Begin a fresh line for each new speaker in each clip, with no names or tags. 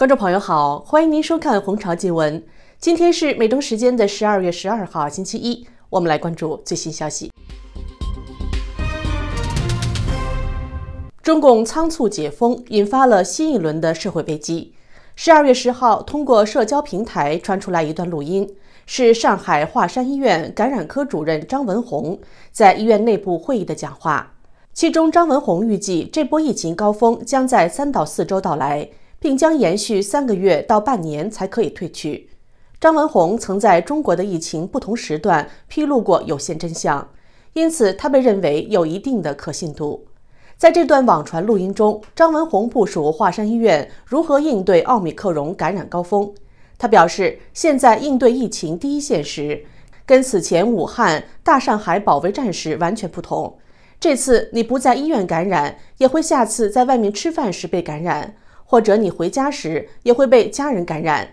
观众朋友好，欢迎您收看《红潮新闻》。今天是美东时间的十二月十二号，星期一，我们来关注最新消息。中共仓促解封，引发了新一轮的社会危机。十二月十号，通过社交平台传出来一段录音，是上海华山医院感染科主任张文红在医院内部会议的讲话。其中，张文红预计这波疫情高峰将在三到四周到来。并将延续三个月到半年才可以退去。张文宏曾在中国的疫情不同时段披露过有限真相，因此他被认为有一定的可信度。在这段网传录音中，张文宏部署华山医院如何应对奥密克戎感染高峰。他表示，现在应对疫情第一线时，跟此前武汉、大上海保卫战时完全不同。这次你不在医院感染，也会下次在外面吃饭时被感染。或者你回家时也会被家人感染。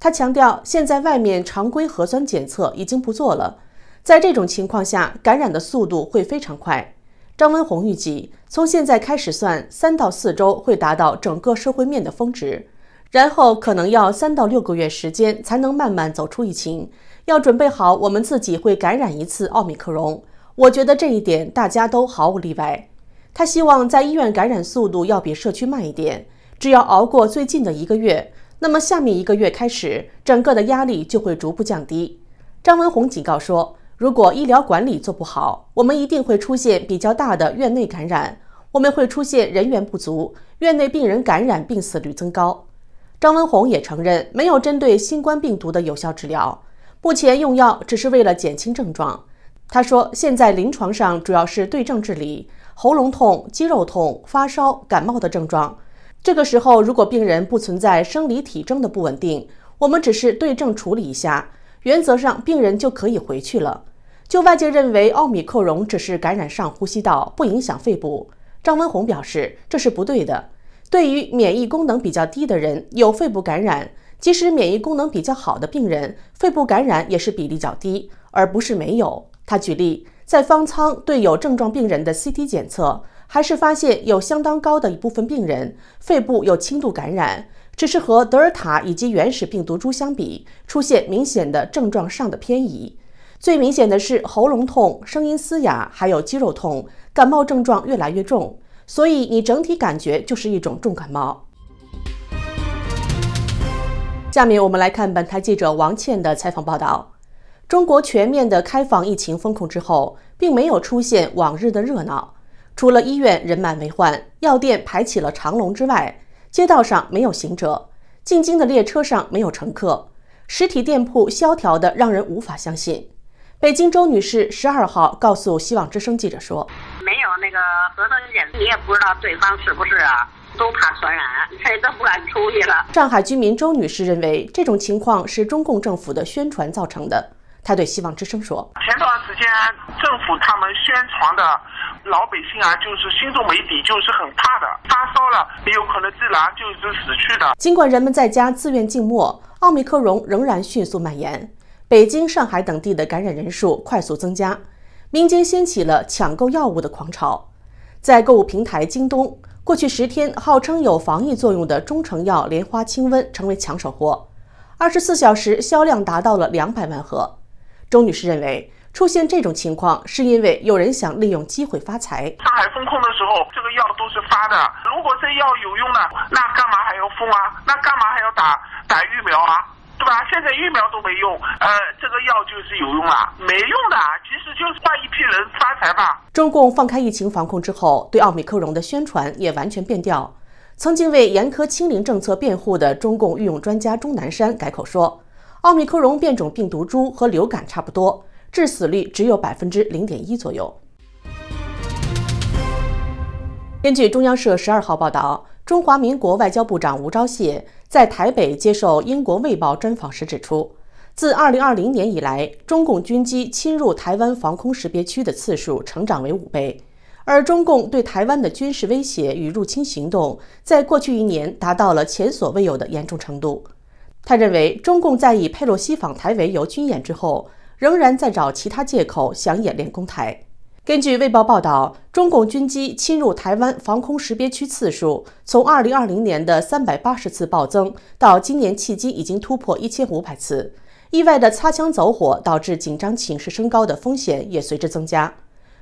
他强调，现在外面常规核酸检测已经不做了，在这种情况下，感染的速度会非常快。张文宏预计，从现在开始算，三到四周会达到整个社会面的峰值，然后可能要三到六个月时间才能慢慢走出疫情。要准备好，我们自己会感染一次奥密克戎。我觉得这一点大家都毫无例外。他希望在医院感染速度要比社区慢一点。只要熬过最近的一个月，那么下面一个月开始，整个的压力就会逐步降低。张文宏警告说，如果医疗管理做不好，我们一定会出现比较大的院内感染，我们会出现人员不足，院内病人感染、病死率增高。张文宏也承认，没有针对新冠病毒的有效治疗，目前用药只是为了减轻症状。他说，现在临床上主要是对症治理，喉咙痛、肌肉痛、发烧、感冒的症状。这个时候，如果病人不存在生理体征的不稳定，我们只是对症处理一下，原则上病人就可以回去了。就外界认为奥米克戎只是感染上呼吸道，不影响肺部，张文宏表示这是不对的。对于免疫功能比较低的人有肺部感染，即使免疫功能比较好的病人，肺部感染也是比例较低，而不是没有。他举例，在方舱对有症状病人的 CT 检测。还是发现有相当高的一部分病人肺部有轻度感染，只是和德尔塔以及原始病毒株相比，出现明显的症状上的偏移。最明显的是喉咙痛、声音嘶哑，还有肌肉痛，感冒症状越来越重，所以你整体感觉就是一种重感冒。下面我们来看本台记者王倩的采访报道：中国全面的开放疫情封控之后，并没有出现往日的热闹。除了医院人满为患、药店排起了长龙之外，街道上没有行者，进京的列车上没有乘客，实体店铺萧条的让人无法相信。北京周女士十二号告诉《希望之声》记者说：“没有那个核酸检测，你也不知道对方是不是啊，都怕传染，谁都不敢出去了。”上海居民周女士认为，这种情况是中共政府的宣传造成的。他对《希望之声》说：“前段时间政府他们宣传的，老百姓啊就是心中没底，就是很怕的。发烧了，也有可能自然就是死去的。尽管人们在家自愿静默，奥密克戎仍然迅速蔓延，北京、上海等地的感染人数快速增加，民间掀起了抢购药物的狂潮。在购物平台京东，过去十天，号称有防疫作用的中成药莲花清瘟成为抢手货，二十四小时销量达到了两百万盒。”周女士认为，出现这种情况是因为有人想利用机会发财。上海封控的时候，这个药都是发的。如果这药有用呢，那干嘛还要封啊？那干嘛还要打打疫苗啊？对吧？现在疫苗都没用，呃，这个药就是有用啊，没用的，其实就是换一批人发财吧。中共放开疫情防控之后，对奥密克戎的宣传也完全变调。曾经为严苛清零政策辩护的中共御用专家钟南山改口说。奥密克戎变种病毒株和流感差不多，致死率只有百分之零点一左右。根据中央社十二号报道，中华民国外交部长吴钊燮在台北接受英国《卫报》专访时指出，自二零二零年以来，中共军机侵入台湾防空识别区的次数成长为五倍，而中共对台湾的军事威胁与入侵行动，在过去一年达到了前所未有的严重程度。他认为，中共在以佩洛西访台为由军演之后，仍然在找其他借口想演练攻台。根据卫报报道，中共军机侵入台湾防空识别区次数，从2020年的380次暴增，到今年迄今已经突破1500次。意外的擦枪走火，导致紧张情势升高的风险也随之增加。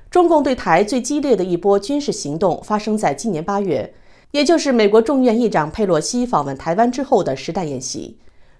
中共对台最激烈的一波军事行动，发生在今年八月，也就是美国众议院议长佩洛西访问台湾之后的实弹演习。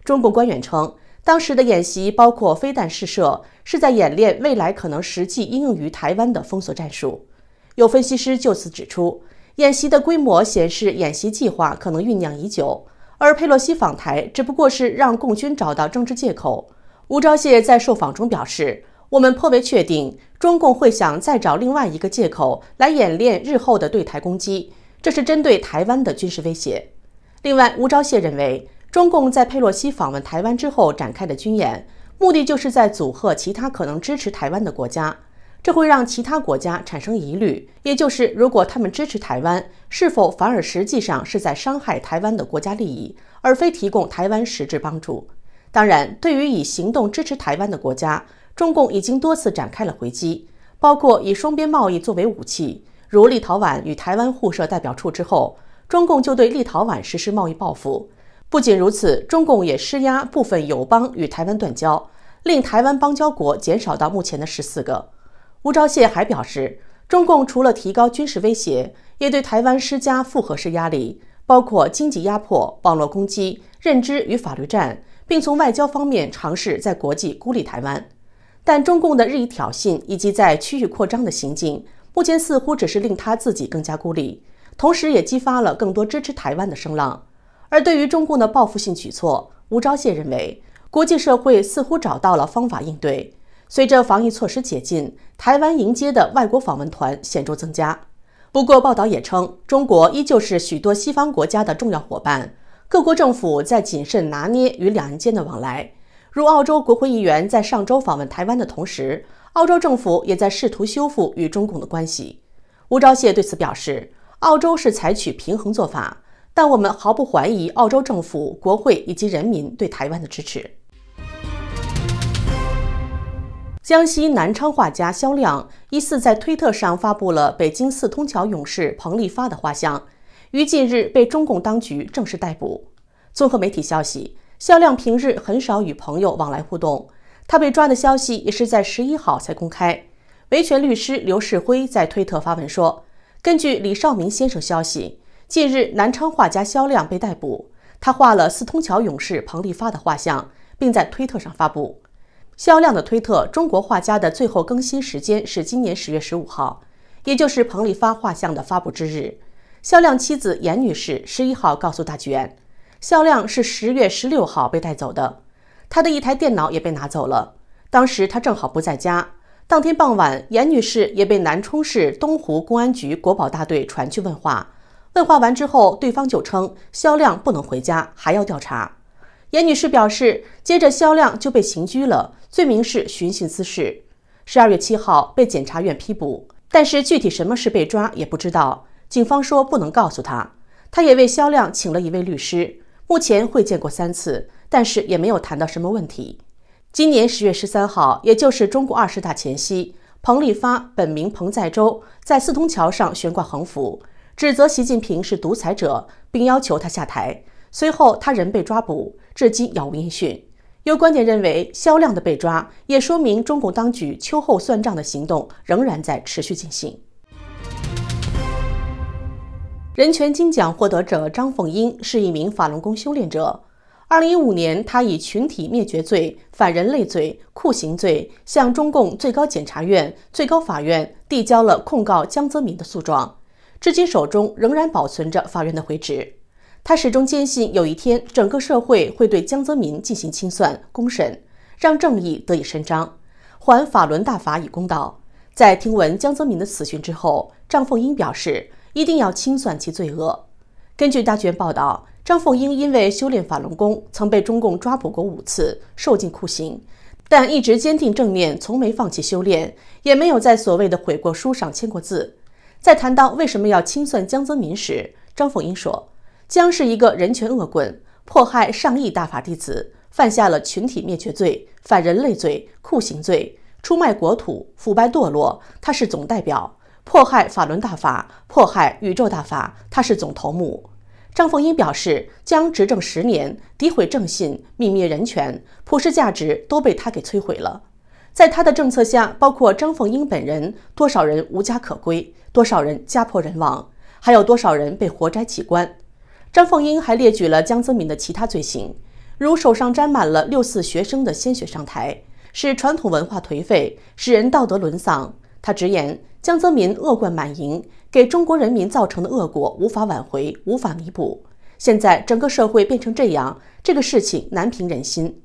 中共官员称，当时的演习包括飞弹试射，是在演练未来可能实际应用于台湾的封锁战术。有分析师就此指出，演习的规模显示演习计划可能酝酿已久，而佩洛西访台只不过是让共军找到政治借口。吴钊燮在受访中表示，我们颇为确定中共会想再找另外一个借口来演练日后的对台攻击，这是针对台湾的军事威胁。另外，吴钊燮认为。中共在佩洛西访问台湾之后展开的军演，目的就是在阻吓其他可能支持台湾的国家。这会让其他国家产生疑虑，也就是如果他们支持台湾，是否反而实际上是在伤害台湾的国家利益，而非提供台湾实质帮助？当然，对于以行动支持台湾的国家，中共已经多次展开了回击，包括以双边贸易作为武器，如立陶宛与台湾互设代表处之后，中共就对立陶宛实施贸易报复。不仅如此，中共也施压部分友邦与台湾断交，令台湾邦交国减少到目前的十四个。吴钊燮还表示，中共除了提高军事威胁，也对台湾施加复合式压力，包括经济压迫、网络攻击、认知与法律战，并从外交方面尝试在国际孤立台湾。但中共的日益挑衅以及在区域扩张的行径，目前似乎只是令他自己更加孤立，同时也激发了更多支持台湾的声浪。而对于中共的报复性举措，吴钊燮认为，国际社会似乎找到了方法应对。随着防疫措施解禁，台湾迎接的外国访问团显著增加。不过，报道也称，中国依旧是许多西方国家的重要伙伴，各国政府在谨慎拿捏与两人间的往来。如澳洲国会议员在上周访问台湾的同时，澳洲政府也在试图修复与中共的关系。吴钊燮对此表示，澳洲是采取平衡做法。但我们毫不怀疑，澳洲政府、国会以及人民对台湾的支持。江西南昌画家肖亮疑似在推特上发布了北京四通桥勇士彭立发的画像，于近日被中共当局正式逮捕。综合媒体消息，肖亮平日很少与朋友往来互动，他被抓的消息也是在十一号才公开。维权律师刘世辉在推特发文说：“根据李少明先生消息。”近日，南昌画家肖亮被逮捕。他画了四通桥勇士彭立发的画像，并在推特上发布。肖亮的推特中国画家的最后更新时间是今年十月十五号，也就是彭立发画像的发布之日。肖亮妻子严女士十一号告诉大剧院，肖亮是十月十六号被带走的，他的一台电脑也被拿走了。当时他正好不在家。当天傍晚，严女士也被南充市东湖公安局国保大队传去问话。问话完之后，对方就称肖亮不能回家，还要调查。严女士表示，接着肖亮就被刑拘了，罪名是寻衅滋事。十二月七号被检察院批捕，但是具体什么事被抓也不知道，警方说不能告诉他。他也为肖亮请了一位律师，目前会见过三次，但是也没有谈到什么问题。今年十月十三号，也就是中共二十大前夕，彭丽发（本名彭再洲）在四通桥上悬挂横幅。指责习近平是独裁者，并要求他下台。随后，他人被抓捕，至今杳无音讯。有观点认为，肖亮的被抓也说明中共当局秋后算账的行动仍然在持续进行。人权金奖获得者张凤英是一名法轮功修炼者。二零一五年，他以群体灭绝罪、反人类罪、酷刑罪，向中共最高检察院、最高法院递交了控告江泽民的诉状。至今手中仍然保存着法院的回执，他始终坚信有一天整个社会会对江泽民进行清算、公审，让正义得以伸张，还法轮大法以公道。在听闻江泽民的死讯之后，张凤英表示一定要清算其罪恶。根据大卷报道，张凤英因为修炼法轮功，曾被中共抓捕过五次，受尽酷刑，但一直坚定正念，从没放弃修炼，也没有在所谓的悔过书上签过字。在谈到为什么要清算江泽民时，张凤英说：“江是一个人权恶棍，迫害上亿大法弟子，犯下了群体灭绝罪、反人类罪、酷刑罪、出卖国土、腐败堕落。他是总代表，迫害法轮大法，迫害宇宙大法。他是总头目。”张凤英表示：“江执政十年，诋毁正信，泯灭人权，普世价值都被他给摧毁了。在他的政策下，包括张凤英本人，多少人无家可归。”多少人家破人亡，还有多少人被活摘器官？张凤英还列举了江泽民的其他罪行，如手上沾满了六四学生的鲜血上台，使传统文化颓废，使人道德沦丧。他直言，江泽民恶贯满盈，给中国人民造成的恶果无法挽回，无法弥补。现在整个社会变成这样，这个事情难平人心。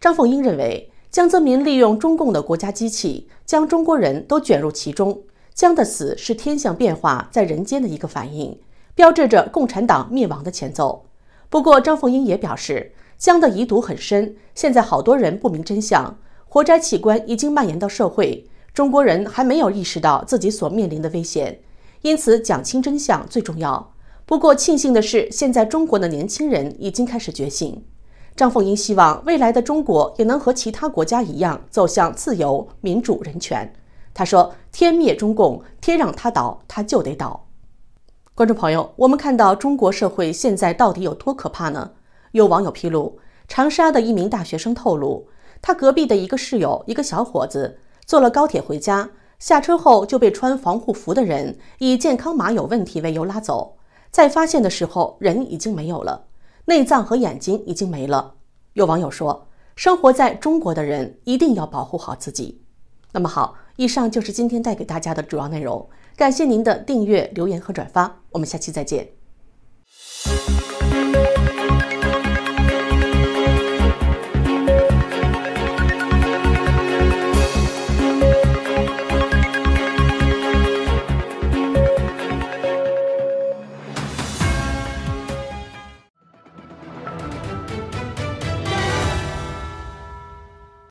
张凤英认为，江泽民利用中共的国家机器，将中国人都卷入其中。江的死是天象变化在人间的一个反应，标志着共产党灭亡的前奏。不过，张凤英也表示，江的遗毒很深，现在好多人不明真相，活摘器官已经蔓延到社会，中国人还没有意识到自己所面临的危险，因此讲清真相最重要。不过，庆幸的是，现在中国的年轻人已经开始觉醒。张凤英希望未来的中国也能和其他国家一样走向自由、民主、人权。他说：“天灭中共，天让他倒，他就得倒。”观众朋友，我们看到中国社会现在到底有多可怕呢？有网友披露，长沙的一名大学生透露，他隔壁的一个室友，一个小伙子坐了高铁回家，下车后就被穿防护服的人以健康码有问题为由拉走，在发现的时候，人已经没有了，内脏和眼睛已经没了。有网友说，生活在中国的人一定要保护好自己。那么好。以上就是今天带给大家的主要内容，感谢您的订阅、留言和转发，我们下期再见。